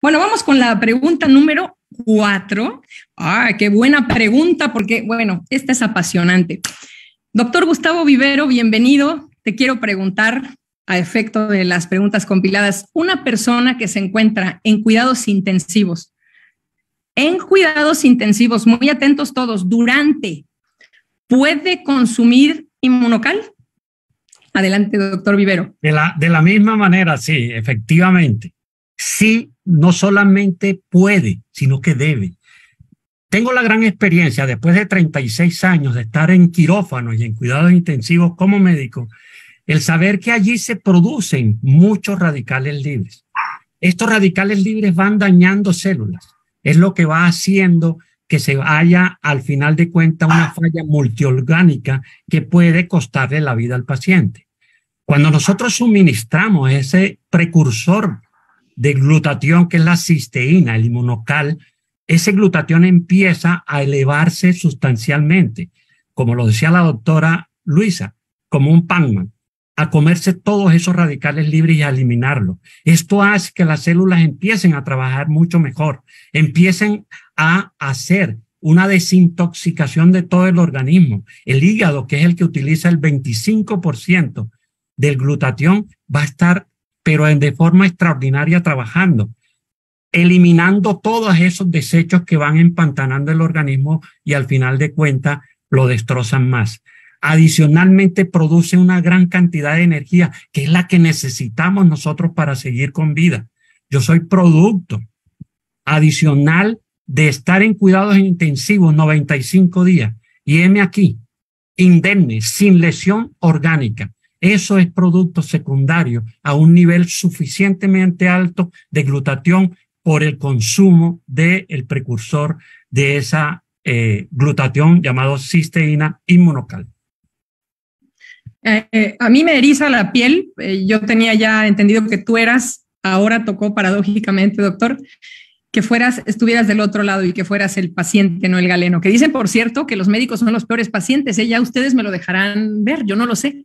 Bueno, vamos con la pregunta número cuatro. Ah, qué buena pregunta, porque bueno, esta es apasionante. Doctor Gustavo Vivero, bienvenido. Te quiero preguntar, a efecto de las preguntas compiladas, una persona que se encuentra en cuidados intensivos, en cuidados intensivos, muy atentos todos, durante, ¿puede consumir inmunocal? Adelante, doctor Vivero. De la, de la misma manera, sí, efectivamente sí no solamente puede, sino que debe. Tengo la gran experiencia, después de 36 años de estar en quirófanos y en cuidados intensivos como médico, el saber que allí se producen muchos radicales libres. Estos radicales libres van dañando células. Es lo que va haciendo que se haya al final de cuentas, una falla multiorgánica que puede costarle la vida al paciente. Cuando nosotros suministramos ese precursor de glutatión, que es la cisteína, el inmunocal, ese glutatión empieza a elevarse sustancialmente, como lo decía la doctora Luisa, como un panman a comerse todos esos radicales libres y a eliminarlos. Esto hace que las células empiecen a trabajar mucho mejor, empiecen a hacer una desintoxicación de todo el organismo. El hígado, que es el que utiliza el 25% del glutatión, va a estar pero de forma extraordinaria trabajando, eliminando todos esos desechos que van empantanando el organismo y al final de cuentas lo destrozan más. Adicionalmente produce una gran cantidad de energía, que es la que necesitamos nosotros para seguir con vida. Yo soy producto adicional de estar en cuidados intensivos 95 días y heme aquí, indemne, sin lesión orgánica. Eso es producto secundario a un nivel suficientemente alto de glutatión por el consumo del precursor de esa eh, glutatión llamado cisteína inmunocal. Eh, eh, a mí me eriza la piel. yo tenía ya entendido que tú eras, ahora tocó paradójicamente, doctor, que fueras, estuvieras del otro lado y que fueras el paciente, no el galeno. Que dicen, por cierto, que los médicos son los peores pacientes. Ya ustedes me lo dejarán ver, yo no lo sé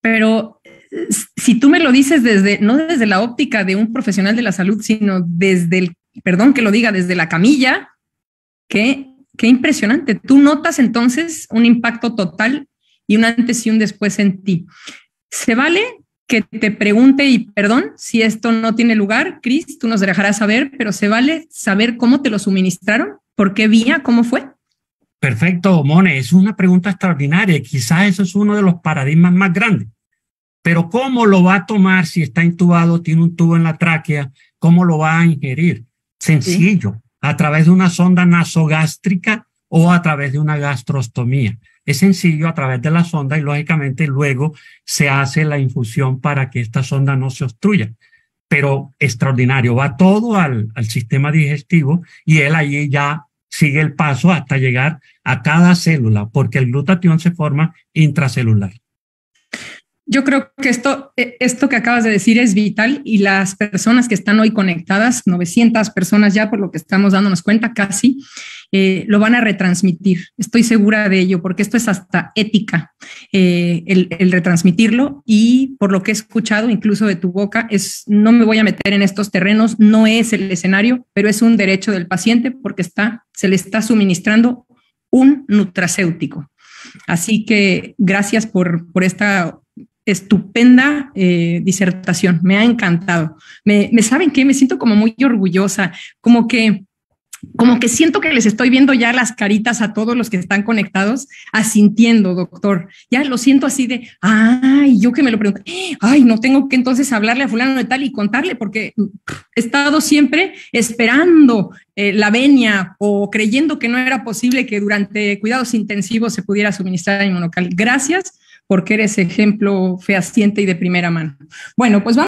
pero eh, si tú me lo dices desde, no desde la óptica de un profesional de la salud, sino desde el, perdón que lo diga, desde la camilla, qué, qué impresionante. Tú notas entonces un impacto total y un antes y un después en ti. ¿Se vale que te pregunte y perdón si esto no tiene lugar, Cris? Tú nos dejarás saber, pero ¿se vale saber cómo te lo suministraron? ¿Por qué vía? ¿Cómo fue? Perfecto, Mone, es una pregunta extraordinaria. Quizás eso es uno de los paradigmas más grandes. Pero ¿cómo lo va a tomar si está intubado, tiene un tubo en la tráquea? ¿Cómo lo va a ingerir? Sencillo, a través de una sonda nasogástrica o a través de una gastrostomía. Es sencillo a través de la sonda y lógicamente luego se hace la infusión para que esta sonda no se obstruya. Pero extraordinario, va todo al, al sistema digestivo y él allí ya sigue el paso hasta llegar a cada célula, porque el glutatión se forma intracelular. Yo creo que esto, e, esto que acabas de decir es vital y las personas que están hoy conectadas, 900 personas ya por lo que estamos dándonos cuenta casi, eh, lo van a retransmitir. Estoy segura de ello porque esto es hasta ética, eh, el, retransmitirlo y por lo que he escuchado incluso de tu boca, es no me voy a meter en estos terrenos, no es el escenario, pero es un derecho del paciente porque está, se le está suministrando un nutracéutico. Así que gracias por, esta estupenda eh, disertación. Me ha encantado. Me, me, saben que me siento como muy orgullosa, como que como que siento que les estoy viendo ya las caritas a todos los que están conectados, asintiendo, doctor. Ya lo siento así de, ay, yo que me lo pregunté, ay, no tengo que entonces hablarle a fulano de tal y contarle, porque he estado siempre esperando eh, la venia o creyendo que no era posible que durante cuidados intensivos se pudiera suministrar inmunocal. Gracias porque eres ejemplo fehaciente y de primera mano. Bueno, pues vamos.